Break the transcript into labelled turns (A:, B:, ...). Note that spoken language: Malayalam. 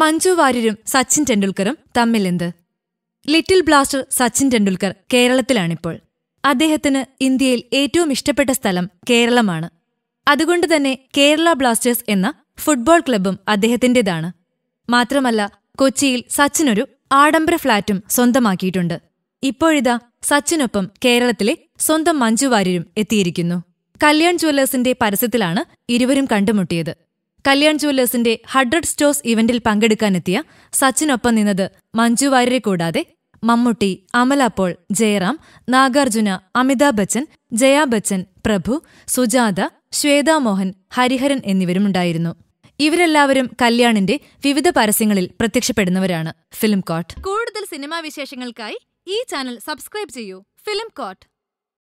A: മഞ്ജു വാര്യരും സച്ചിൻ ടെണ്ടുൽക്കറും തമ്മിൽ എന്ത് ലിറ്റിൽ ബ്ലാസ്റ്റർ സച്ചിൻ ടെണ്ടുൽക്കർ കേരളത്തിലാണിപ്പോൾ അദ്ദേഹത്തിന് ഇന്ത്യയിൽ ഏറ്റവും ഇഷ്ടപ്പെട്ട സ്ഥലം കേരളമാണ് അതുകൊണ്ട് തന്നെ കേരള ബ്ലാസ്റ്റേഴ്സ് എന്ന ഫുട്ബോൾ ക്ലബും അദ്ദേഹത്തിൻ്റെതാണ് മാത്രമല്ല കൊച്ചിയിൽ സച്ചിനൊരു ആഡംബര ഫ്ളാറ്റും സ്വന്തമാക്കിയിട്ടുണ്ട് ഇപ്പോഴിതാ സച്ചിനൊപ്പം കേരളത്തിലെ സ്വന്തം മഞ്ജുവാര്യരും എത്തിയിരിക്കുന്നു കല്യാൺ ജ്വല്ലേഴ്സിന്റെ പരസ്യത്തിലാണ് ഇരുവരും കണ്ടുമുട്ടിയത് കല്യാൺ ജുവല്ലേഴ്സിന്റെ ഹൺഡ്രഡ് സ്റ്റോഴ്സ് ഇവന്റിൽ പങ്കെടുക്കാനെത്തിയ സച്ചിനൊപ്പം നിന്നത് മഞ്ജു വാര്യരെ കൂടാതെ മമ്മൂട്ടി അമല പോൾ ജയറാം നാഗാർജുന അമിതാഭ് ബച്ചൻ ജയാ ബച്ചൻ പ്രഭു സുജാത ശ്വേതാ മോഹൻ ഹരിഹരൻ എന്നിവരുമുണ്ടായിരുന്നു ഇവരെല്ലാവരും കല്യാണിന്റെ വിവിധ പരസ്യങ്ങളിൽ പ്രത്യക്ഷപ്പെടുന്നവരാണ് ഫിലിം കോട്ട് കൂടുതൽ സിനിമാ വിശേഷങ്ങൾക്കായി ഈ ചാനൽ സബ്സ്ക്രൈബ് ചെയ്യൂ ഫിലിം കോട്ട്